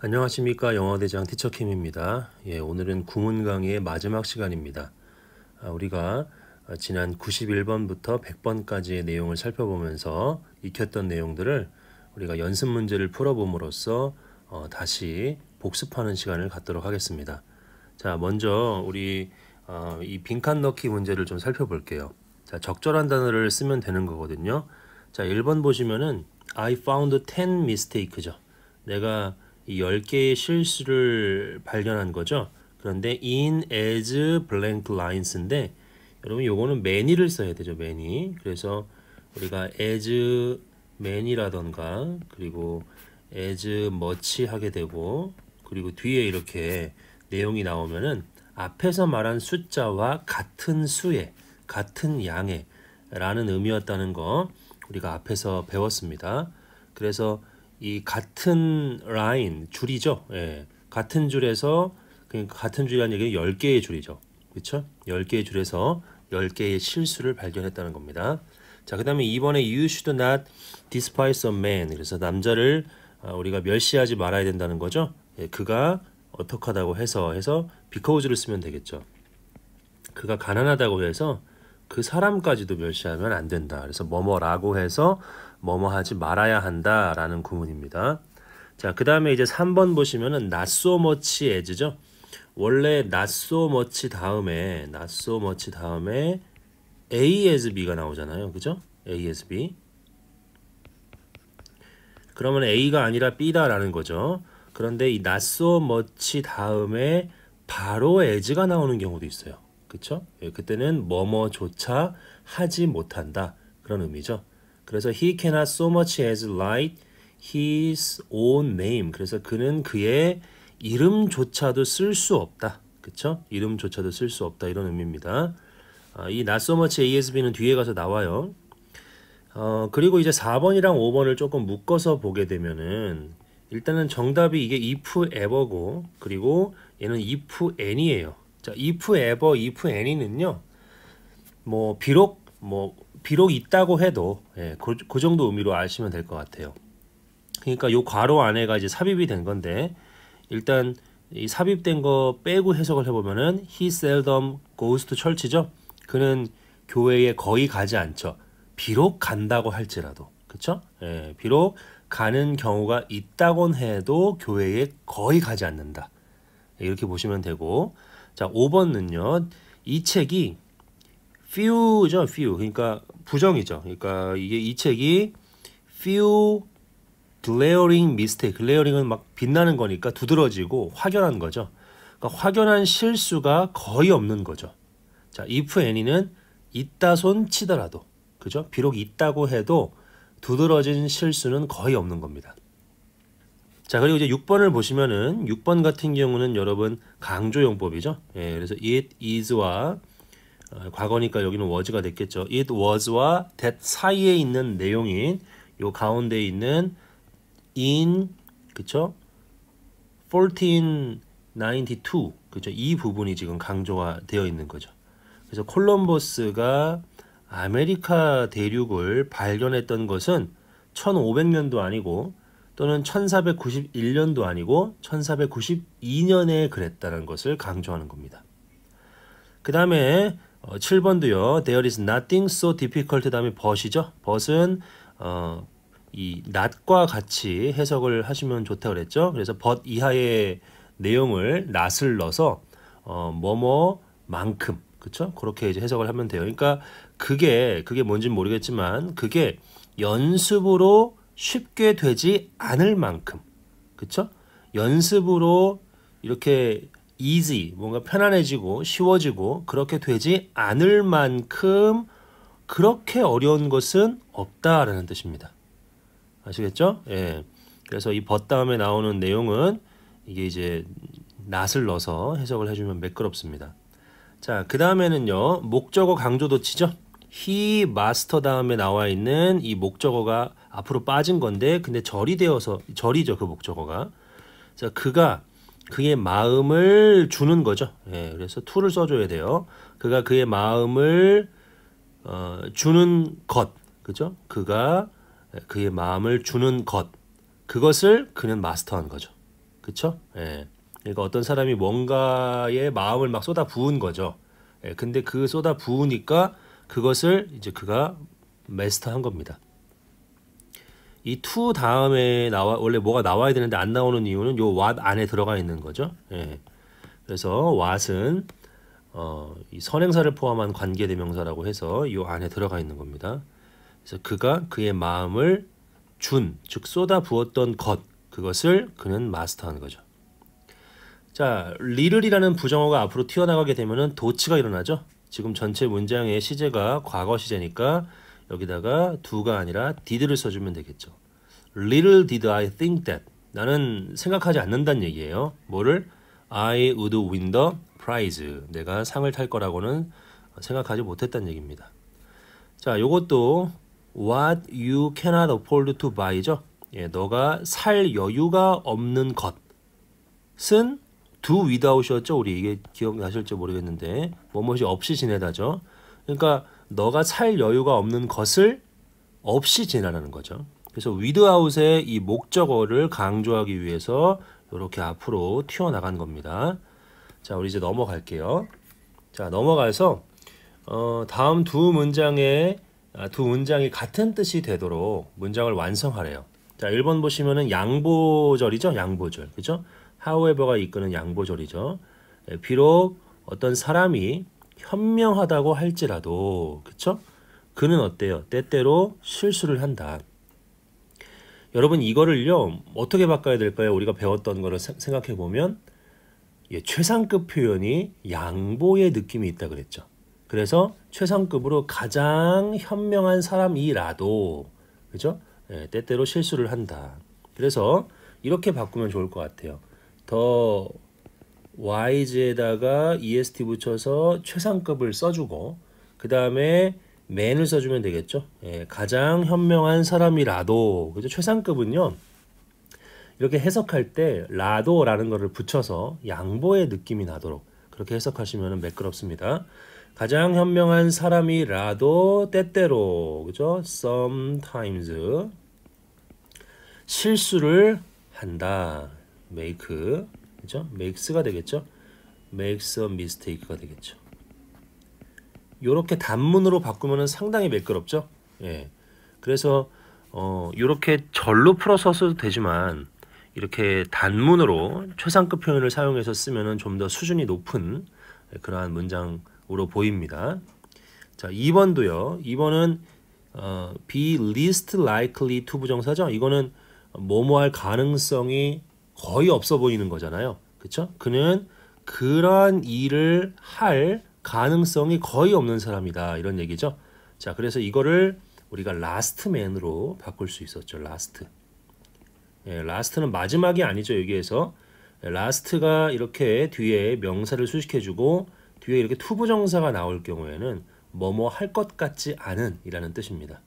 안녕하십니까 영어대장 티처킴입니다. 예, 오늘은 구문 강의의 마지막 시간입니다. 아, 우리가 어, 지난 91번부터 100번까지의 내용을 살펴보면서 익혔던 내용들을 우리가 연습 문제를 풀어봄으로써 어, 다시 복습하는 시간을 갖도록 하겠습니다. 자, 먼저 우리 어, 이 빈칸 넣기 문제를 좀 살펴볼게요. 자, 적절한 단어를 쓰면 되는 거거든요. 자, 1번 보시면은 I found 10 mistake죠. 내가 이 10개의 실수를 발견한 거죠. 그런데 in as blank lines인데 여러분 요거는 many를 써야 되죠. many. 그래서 우리가 as many라던가 그리고 as much 하게 되고 그리고 뒤에 이렇게 내용이 나오면은 앞에서 말한 숫자와 같은 수의 같은 양의 라는 의미였다는 거 우리가 앞에서 배웠습니다. 그래서 이 같은 라인 줄이죠. 예. 같은 줄에서 그러니까 같은 줄이라는 얘기는 10개의 줄이죠. 그렇죠? 10개의 줄에서 10개의 실수를 발견했다는 겁니다. 자, 그다음에 이번에 you should not despise a man. 그래서 남자를 아, 우리가 멸시하지 말아야 된다는 거죠. 예, 그가 어떡하다고 해서 해서 because를 쓰면 되겠죠. 그가 가난하다고 해서 그 사람까지도 멸시하면 안 된다. 그래서 뭐뭐라고 해서 뭐뭐하지 말아야 한다라는 구문입니다. 자, 그 다음에 이제 3번 보시면은 낫소머치 에즈죠. 원래 낫소머치 다음에 낫소머치 다음에 A as B가 나오잖아요. 그죠? A as B. 그러면 A가 아니라 B다라는 거죠. 그런데 이 낫소머치 다음에 바로 에즈가 나오는 경우도 있어요. 그렇죠 그때는 뭐뭐조차 하지 못한다 그런 의미죠. 그래서 he cannot so much as w r i t his own name. 그래서 그는 그의 이름조차도 쓸 수 없다. 그쵸? 이름조차도 쓸 수 없다 이런 의미입니다. 아, 이 not so much ASB는 뒤에 가서 나와요. 어, 그리고 이제 4번이랑 5번을 조금 묶어서 보게 되면은 일단은 정답이 이게 if ever고 그리고 얘는 if a n y 에요 자, if ever, if any는요. 뭐 비록 뭐 비록 있다고 해도 예, 그, 그 정도 의미로 아시면 될 것 같아요. 그러니까 요 괄호 안에가 이제 삽입이 된 건데 일단 이 삽입된 거 빼고 해석을 해보면은 he seldom goes to church죠. 그는 교회에 거의 가지 않죠. 비록 간다고 할지라도 그렇죠? 예, 비록 가는 경우가 있다곤 해도 교회에 거의 가지 않는다. 이렇게 보시면 되고 자, 5번은요. 이 책이 few죠, few. 그러니까 부정이죠. 그러니까 이게 이 책이 few glaring mistake. glaring은 막 빛나는 거니까 두드러지고 확연한 거죠. 그러니까 확연한 실수가 거의 없는 거죠. 자, if any는 있다 손 치더라도 그죠? 비록 있다고 해도 두드러진 실수는 거의 없는 겁니다. 자 그리고 이제 6번을 보시면은 6번 같은 경우는 여러분 강조용법이죠. 예, 그래서 it is와 어, 과거니까 여기는 was가 됐겠죠. it was와 that 사이에 있는 내용인 요 가운데 있는 in 그쵸? 1492 그죠? 이 부분이 지금 강조가 되어 있는 거죠. 그래서 콜럼버스가 아메리카 대륙을 발견했던 것은 1500년도 아니고 또는 1491년도 아니고 1492년에 그랬다는 것을 강조하는 겁니다. 그 다음에 7번도요. 어, There is nothing so difficult 다음에 벗이죠. 벗은 어, 이 not과 같이 해석을 하시면 좋다고 그랬죠. 그래서 but 이하의 내용을 not을 넣어서 어, 뭐뭐만큼 그렇 그렇게 이제 해석을 하면 돼요. 그러니까 그게 그게 뭔지 모르겠지만 그게 연습으로 쉽게 되지 않을 만큼 그쵸? 연습으로 이렇게 easy 뭔가 편안해지고 쉬워지고 그렇게 되지 않을 만큼 그렇게 어려운 것은 없다라는 뜻입니다. 아시겠죠? 예. 그래서 이벗 다음에 나오는 내용은 이게 이제 낫을 넣어서 해석을 해주면 매끄럽습니다. 자, 그 다음에는요, 목적어 강조도치죠? he, master 다음에 나와 있는 이 목적어가 앞으로 빠진 건데 근데 절이 되어서 절이죠 그 목적어가 자 그가 그의 마음을 주는 거죠 예 그래서 투를 써줘야 돼요 그가 그의 마음을 어, 주는 것 그죠 그가 그의 마음을 주는 것 그것을 그는 마스터한 거죠 그쵸 예 그러니까 어떤 사람이 뭔가의 마음을 막 쏟아 부은 거죠 예 근데 그 쏟아 부으니까 그것을 이제 그가 마스터한 겁니다 이 t 다음에 나와 원래 뭐가 나와야 되는데 안 나오는 이유는 요 what 안에 들어가 있는 거죠. 예. 그래서 what은 어, 이 선행사를 포함한 관계대명사라고 해서 요 안에 들어가 있는 겁니다. 그래서 그가 그의 마음을 준, 즉 쏟아 부었던 것, 그것을 그는 마스터한 거죠. 자, 리를이라는 부정어가 앞으로 튀어나가게 되면은 도치가 일어나죠. 지금 전체 문장의 시제가 과거 시제니까 여기다가 두가 아니라 did를 써주면 되겠죠. Little did I think that 나는 생각하지 않는다는 얘기예요. 뭐를? I would win the prize. 내가 상을 탈 거라고는 생각하지 못했다는 얘기입니다. 자, 이것도 what you cannot afford to buy죠. 예, 너가 살 여유가 없는 것은 do without이었죠. 우리 이게 기억나실지 모르겠는데 뭐뭐이 없이 지내다죠. 그러니까 너가 살 여유가 없는 것을 없이 지나라는 거죠. 그래서 위드 t h o 의이 목적어를 강조하기 위해서 이렇게 앞으로 튀어나간 겁니다. 자, 우리 이제 넘어갈게요. 자, 넘어가서 어, 다음 두 문장에 아, 두 문장이 같은 뜻이 되도록 문장을 완성하래요. 자, 1번 보시면은 양보절이죠. 양보절. 그죠? 하우 w 버가 이끄는 양보절이죠. 예, 비록 어떤 사람이 현명하다고 할지라도 그쵸? 그는 어때요? 때때로 실수를 한다. 여러분 이거를요 어떻게 바꿔야 될까요? 우리가 배웠던 거를 생각해 보면 예, 최상급 표현이 양보의 느낌이 있다 그랬죠. 그래서 최상급으로 가장 현명한 사람이라도 그죠? 예, 때때로 실수를 한다. 그래서 이렇게 바꾸면 좋을 것 같아요. 더 yz에다가 est 붙여서 최상급을 써주고 그 다음에 맨을 써주면 되겠죠. 예, 가장 현명한 사람이라도 그죠? 최상급은요. 이렇게 해석할 때 라도라는 것을 붙여서 양보의 느낌이 나도록 그렇게 해석하시면 매끄럽습니다. 가장 현명한 사람이라도 때때로 그죠? sometimes 실수를 한다. make 그죠? makes가 되겠죠? makes a mistake가 되겠죠. 이렇게 단문으로 바꾸면 상당히 매끄럽죠? 예. 그래서 이렇게 어, 절로 풀어서 써도 되지만 이렇게 단문으로 최상급 표현을 사용해서 쓰면 좀 더 수준이 높은 그러한 문장으로 보입니다. 자, 2번도요. 2번은 어, be least likely to 부정사죠. 이거는 뭐뭐 할 가능성이 거의 없어 보이는 거잖아요. 그렇죠? 그는 그러한 일을 할 가능성이 거의 없는 사람이다. 이런 얘기죠. 자, 그래서 이거를 우리가 라스트맨으로 바꿀 수 있었죠. 라스트. 예, 라스트는 마지막이 아니죠. 여기에서 라스트가 예, 이렇게 뒤에 명사를 수식해주고 뒤에 이렇게 투부정사가 나올 경우에는 뭐뭐 할 것 같지 않은 이라는 뜻입니다.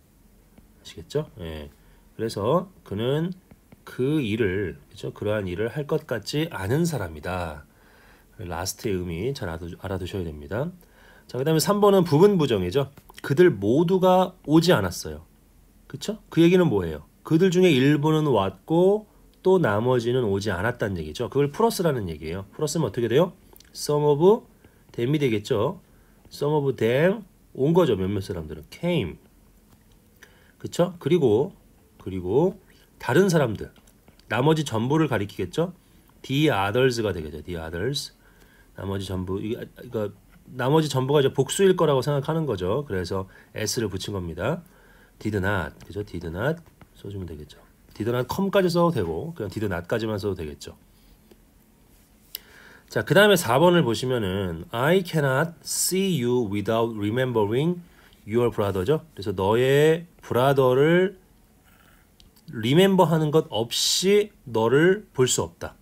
아시겠죠? 예. 그래서 그는 그 일을 그죠 그러한 일을 할 것 같지 않은 사람이다. 라스트의 의미 잘 알아두셔야 됩니다. 자, 그다음에 3번은 부분 부정이죠. 그들 모두가 오지 않았어요. 그쵸? 그 얘기는 뭐예요? 그들 중에 일부는 왔고 또 나머지는 오지 않았다는 얘기죠. 그걸 플러스라는 얘기예요. 플러스면 어떻게 돼요? some of them이 되겠죠. some of them 온 거죠. 몇몇 사람들은 came. 그쵸? 그리고 그리고 다른 사람들 나머지 전부를 가리키겠죠? the others가 되겠죠. the others. 나머지 전부 이거 그러니까 나머지 전부가 이제 복수일 거라고 생각하는 거죠. 그래서 s를 붙인 겁니다. did not 그죠? did not 써주면 되겠죠. did not come까지 써도 되고 그냥 did not까지만 써도 되겠죠. 자, 그 다음에 4번을 보시면은 I cannot see you without remembering your brother죠. 그래서 너의 브라더를 리멤버 하는 것 없이 너를 볼 수 없다.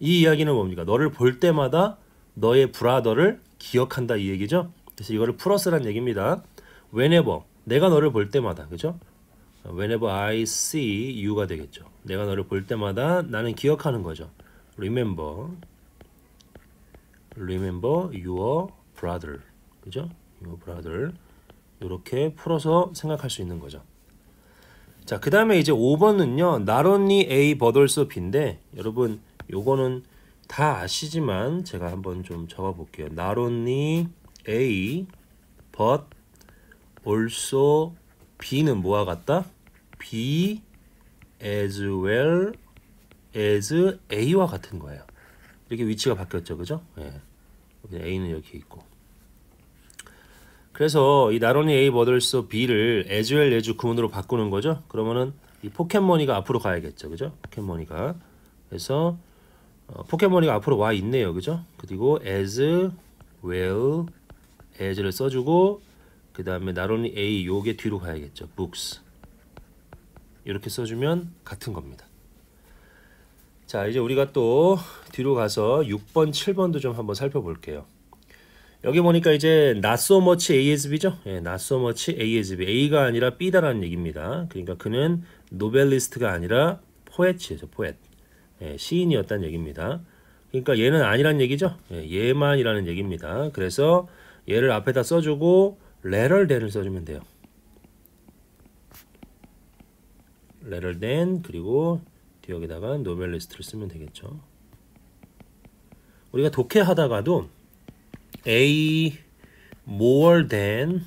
이 이야기는 뭡니까? 너를 볼 때마다 너의 브라더를 기억한다 이 얘기죠. 그래서 이거를 플러스란 얘기입니다. whenever 내가 너를 볼 때마다 그죠? whenever I see you가 되겠죠. 내가 너를 볼 때마다 나는 기억하는 거죠. remember remember your brother 그죠? your brother 이렇게 풀어서 생각할 수 있는 거죠. 자, 그 다음에 이제 5번은요. 나론니 A 버돌소 B인데 여러분 요거는 다 아시지만 제가 한번 좀 적어볼게요. 나론니 A but a B는 뭐와 같다? B as well as A와 같은 거예요. 이렇게 위치가 바뀌었죠. 그죠? 예. A는 여기 있고 그래서 이 나로니 A 버들스 B를 에즈웰 e 주 구문으로 바꾸는 거죠. 그러면은 이포켓몬이가 앞으로 가야겠죠. 그죠? 포켓몬이가 그래서 어, 포켓몬이가 앞으로 와 있네요. 그죠? 그리고 as well as를 써주고 그 다음에 나로니 A 요게 뒤로 가야겠죠. books. 이렇게 써주면 같은 겁니다. 자 이제 우리가 또 뒤로 가서 6번, 7번도 좀 한번 살펴볼게요. 여기 보니까 이제 not so much ASB죠. 예, not so much ASB. A가 아니라 B다라는 얘기입니다. 그러니까 그는 노벨리스트가 아니라 포엣이죠. 포엣. 예, 시인이었다는 얘기입니다. 그러니까 얘는 아니란 얘기죠. 예, 얘만이라는 얘기입니다. 그래서 얘를 앞에다 써주고 letter than을 써주면 돼요. letter than 그리고 뒤 여기다가 노벨리스트를 쓰면 되겠죠. 우리가 독해하다가도 A more than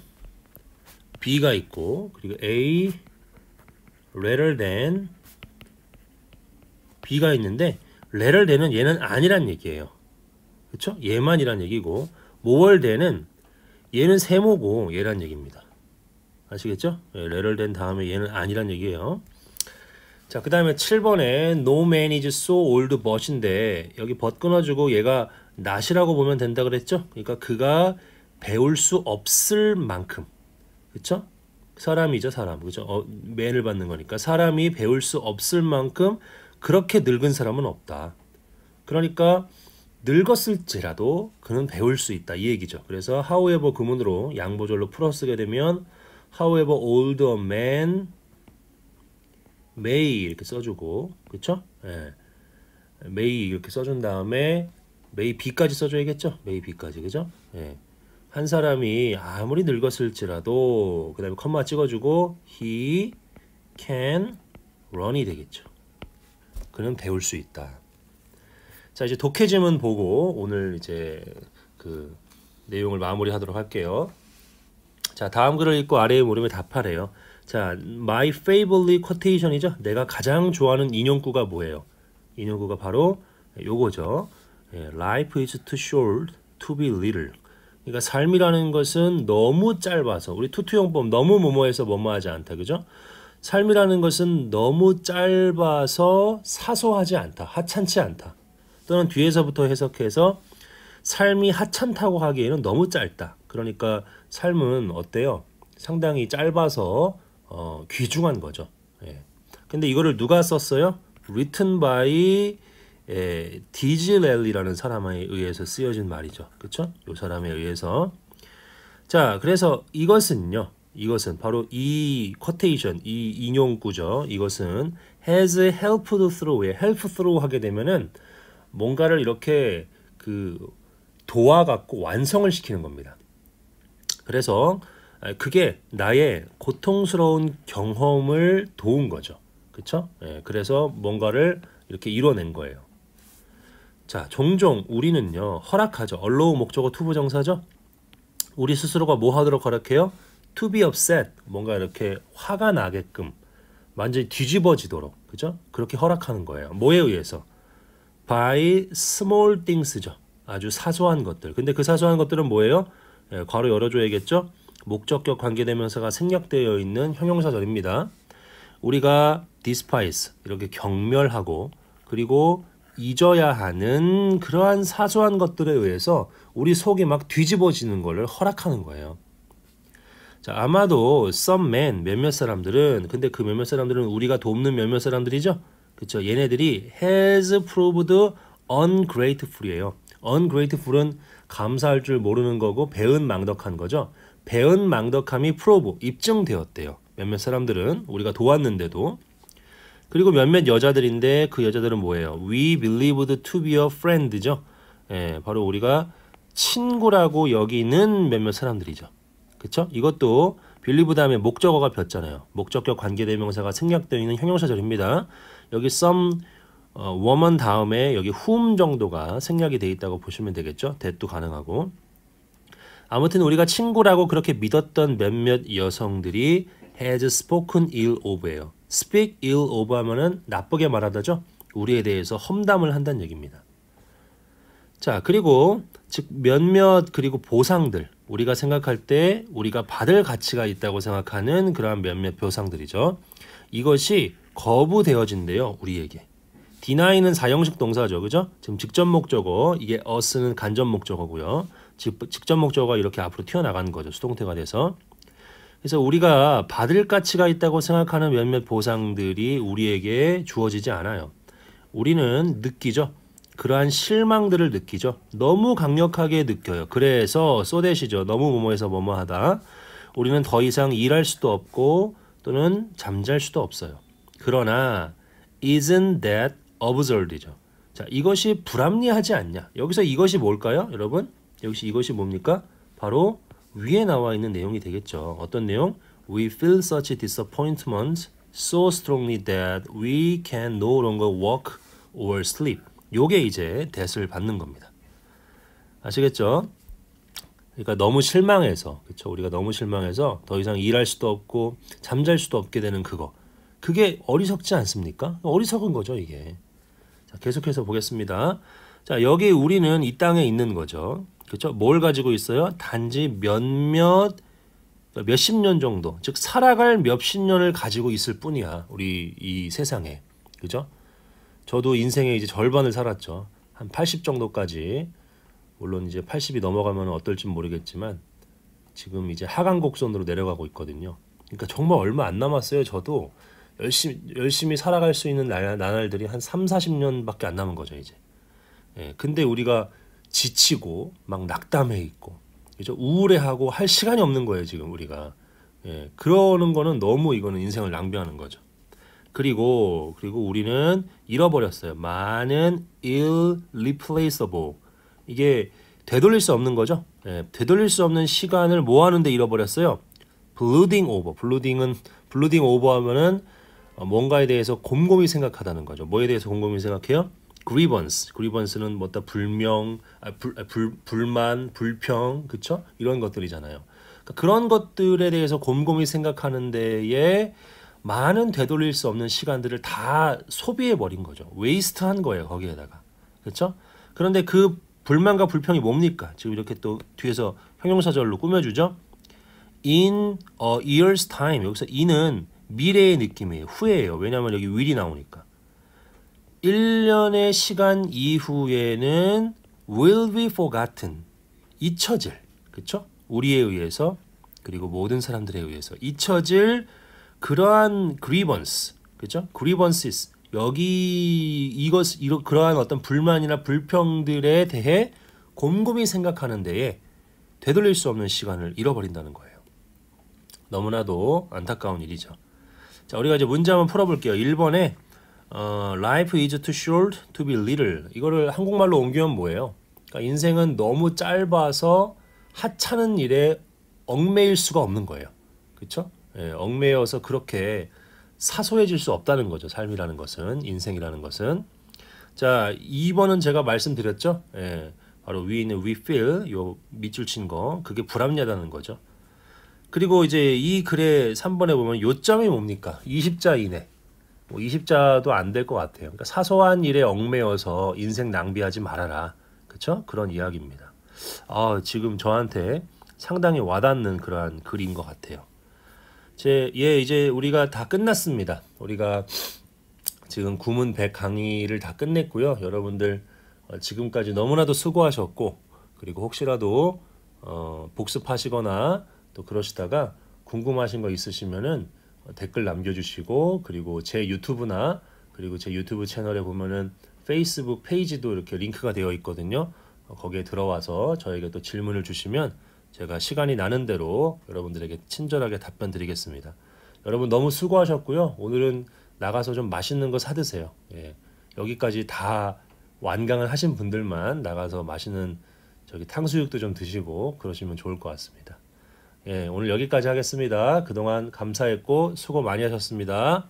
B가 있고 그리고 A rather than B가 있는데 rather than은 얘는 아니란 얘기예요. 그쵸 얘만이란 얘기고 more than은 얘는 세모고 얘란 얘기입니다. 아시겠죠? 예, rather than 다음에 얘는 아니란 얘기예요. 자, 그 다음에 7번에 no man is so old but인데 여기 but 끊어주고 얘가 낫이라고 보면 된다 그랬죠? 그러니까 그가 배울 수 없을 만큼 그렇죠? 사람이죠 사람 그죠? 어, 매를 받는 거니까 사람이 배울 수 없을 만큼 그렇게 늙은 사람은 없다. 그러니까 늙었을지라도 그는 배울 수 있다 이 얘기죠. 그래서 however 구문으로 양보절로 풀어 쓰게 되면 however old a man may 이렇게 써주고 그쵸? 예. may 이렇게 써준 다음에 메이 비까지 써줘야겠죠? 메이 비까지 그죠? 예. 한 사람이 아무리 늙었을지라도 그 다음에 컴마 찍어주고 he can run이 되겠죠. 그는 배울 수 있다. 자 이제 독해지문 보고 오늘 이제 그 내용을 마무리하도록 할게요. 자 다음 글을 읽고 아래의 물음에 답하래요. 자 my favorite quotation이죠. 내가 가장 좋아하는 인용구가 뭐예요? 인용구가 바로 요거죠. 예, life is too short to be little. 그러니까 삶이라는 것은 너무 짧아서 우리 투투용법 너무 무모해서 뭐뭐하지 않다 그죠? 삶이라는 것은 너무 짧아서 사소하지 않다 하찮지 않다 또는 뒤에서부터 해석해서 삶이 하찮다고 하기에는 너무 짧다 그러니까 삶은 어때요? 상당히 짧아서 어, 귀중한 거죠 예. 근데 이거를 누가 썼어요? written by 에, 예, 디즈렐리라는 사람에 의해서 쓰여진 말이죠. 그렇죠? 이 사람에 의해서 자 그래서 이것은요. 이것은 바로 이 쿼테이션, 이 인용구죠. 이것은 has helped through에 help through 하게 되면은 뭔가를 이렇게 그 도와갖고 완성을 시키는 겁니다. 그래서 아, 그게 나의 고통스러운 경험을 도운 거죠. 그쵸? 예, 그래서 뭔가를 이렇게 이뤄낸 거예요. 자, 종종 우리는요, 허락하죠. 언로우 목적어 투부정사죠? 우리 스스로가 뭐 하도록 허락해요? to be upset. 뭔가 이렇게 화가 나게끔. 완전히 뒤집어지도록. 그죠? 그렇게 허락하는 거예요. 뭐에 의해서? by small things죠. 아주 사소한 것들. 근데 그 사소한 것들은 뭐예요? 예, 괄호 열어줘야겠죠? 목적격 관계대명사가 생략되어 있는 형용사절입니다. 우리가 despise 이렇게 경멸하고 그리고 잊어야 하는 그러한 사소한 것들에 의해서 우리 속이 막 뒤집어지는 것을 허락하는 거예요. 자, 아마도 some men 몇몇 사람들은 근데 그 몇몇 사람들은 우리가 돕는 몇몇 사람들이죠. 그렇죠. 얘네들이 has proved ungrateful이에요. ungrateful은 감사할 줄 모르는 거고 배은망덕한 거죠. 배은망덕함이 프로 o 입증되었대요. 몇몇 사람들은 우리가 도왔는데도 그리고 몇몇 여자들인데 그 여자들은 뭐예요? We believed to be a friend죠. 예, 바로 우리가 친구라고 여기는 몇몇 사람들이죠. 그쵸? 이것도 빌리브 다음에 목적어가 폈잖아요. 목적격 관계대명사가 생략되어 있는 형용사절입니다. 여기 some 어, woman 다음에 여기 whom 정도가 생략이 돼 있다고 보시면 되겠죠. 대 h 도 가능하고. 아무튼 우리가 친구라고 그렇게 믿었던 몇몇 여성들이 has spoken ill of예요. speak ill of 하면은 나쁘게 말하다죠. 우리에 대해서 험담을 한다는 얘기입니다. 자, 그리고 즉 몇몇 그리고 보상들 우리가 생각할 때 우리가 받을 가치가 있다고 생각하는 그러한 몇몇 보상들이죠. 이것이 거부되어진대요, 우리에게. 디나이는 사형식 동사죠. 그죠? 지금 직접 목적어, 이게 어스는 간접 목적어고요. 직접 목적어가 이렇게 앞으로 튀어나가는 거죠. 수동태가 돼서. 그래서 우리가 받을 가치가 있다고 생각하는 몇몇 보상들이 우리에게 주어지지 않아요. 우리는 느끼죠. 그러한 실망들을 느끼죠. 너무 강력하게 느껴요. 그래서 쏘대시죠. 너무 뭐뭐해서 뭐뭐하다. 우리는 더 이상 일할 수도 없고 또는 잠잘 수도 없어요. 그러나 isn't that absurd이죠. 자, 이것이 불합리하지 않냐? 여기서 이것이 뭘까요, 여러분? 여기서 이것이 뭡니까? 바로 위에 나와 있는 내용이 되겠죠. 어떤 내용? We feel such disappointment so strongly that we can no longer walk or sleep. 요게 이제 대스를 받는 겁니다. 아시겠죠? 그러니까 너무 실망해서 그렇죠. 우리가 너무 실망해서 더 이상 일할 수도 없고 잠잘 수도 없게 되는 그거. 그게 어리석지 않습니까? 어리석은 거죠, 이게. 자, 계속해서 보겠습니다. 자, 여기 우리는 이 땅에 있는 거죠. 그렇죠? 뭘 가지고 있어요? 단지 몇몇 몇십 년 정도, 즉 살아갈 몇십 년을 가지고 있을 뿐이야. 우리 이 세상에. 그죠? 저도 인생의 이제 절반을 살았죠. 한 80 정도까지. 물론 이제 80이 넘어가면 어떨지 모르겠지만 지금 이제 하강 곡선으로 내려가고 있거든요. 그러니까 정말 얼마 안 남았어요. 저도 열심히 열심히 살아갈 수 있는 나날들이 한 3, 40년밖에 안 남은 거죠, 이제. 예. 근데 우리가 지치고 막 낙담해 있고 그죠? 우울해하고 할 시간이 없는 거예요 지금 우리가 예, 그러는 거는 너무 이거는 인생을 낭비하는 거죠. 그리고 그리고 우리는 잃어버렸어요. 많은 irreplaceable 이게 되돌릴 수 없는 거죠. 예, 되돌릴 수 없는 시간을 뭐 하는데 잃어버렸어요? blooding over. blooding은 blooding over 하면은 뭔가에 대해서 곰곰이 생각하다는 거죠. 뭐에 대해서 곰곰이 생각해요? grievance, grievance는 뭐다 불명, 아, 불, 아, 불, 불만, 불평, 그쵸? 이런 것들이잖아요. 그러니까 그런 것들에 대해서 곰곰이 생각하는 데에 많은 되돌릴 수 없는 시간들을 다 소비해 버린 거죠. 웨이스트한 거예요 거기에다가, 그렇죠? 그런데 그 불만과 불평이 뭡니까? 지금 이렇게 또 뒤에서 형용사절로 꾸며주죠. In a year's time 여기서 in은 미래의 느낌이에요. 후예예요. 왜냐하면 여기 will이 나오니까. 1년의 시간 이후에는 will be forgotten 잊혀질 그렇죠? 우리에 의해서 그리고 모든 사람들에 의해서 잊혀질 그러한 grievance 그렇죠? grievances 여기 이것 이러 그러한 어떤 불만이나 불평들에 대해 곰곰이 생각하는 데에 되돌릴 수 없는 시간을 잃어버린다는 거예요. 너무나도 안타까운 일이죠. 자, 우리가 이제 문제 한번 풀어볼게요. 1번에 어, life is too short to be little 이거를 한국말로 옮기면 뭐예요? 그러니까 인생은 너무 짧아서 하찮은 일에 얽매일 수가 없는 거예요. 그렇죠? 예, 얽매여서 그렇게 사소해질 수 없다는 거죠. 삶이라는 것은 인생이라는 것은 자 2번은 제가 말씀드렸죠. 예, 바로 위에 있는 we feel 요 밑줄 친거 그게 불합리하다는 거죠. 그리고 이제 이 글의 3번에 보면 요점이 뭡니까? 20자 이내 뭐 20자도 안 될 것 같아요. 그러니까 사소한 일에 얽매여서 인생 낭비하지 말아라. 그쵸 그런 이야기입니다. 아, 지금 저한테 상당히 와닿는 그러한 글인 것 같아요. 제, 예, 이제 우리가 다 끝났습니다. 우리가 지금 구문 100 강의를 다 끝냈고요. 여러분들 어, 지금까지 너무나도 수고하셨고 그리고 혹시라도 어, 복습하시거나 또 그러시다가 궁금하신 거 있으시면은 댓글 남겨주시고 그리고 제 유튜브나 그리고 제 유튜브 채널에 보면은 페이스북 페이지도 이렇게 링크가 되어 있거든요. 어, 거기에 들어와서 저에게 또 질문을 주시면 제가 시간이 나는 대로 여러분들에게 친절하게 답변 드리겠습니다. 여러분 너무 수고하셨고요. 오늘은 나가서 좀 맛있는 거 사드세요. 예. 여기까지 다 완강을 하신 분들만 나가서 맛있는 저기 탕수육도 좀 드시고 그러시면 좋을 것 같습니다. 예, 오늘 여기까지 하겠습니다. 그동안 감사했고 수고 많이 하셨습니다.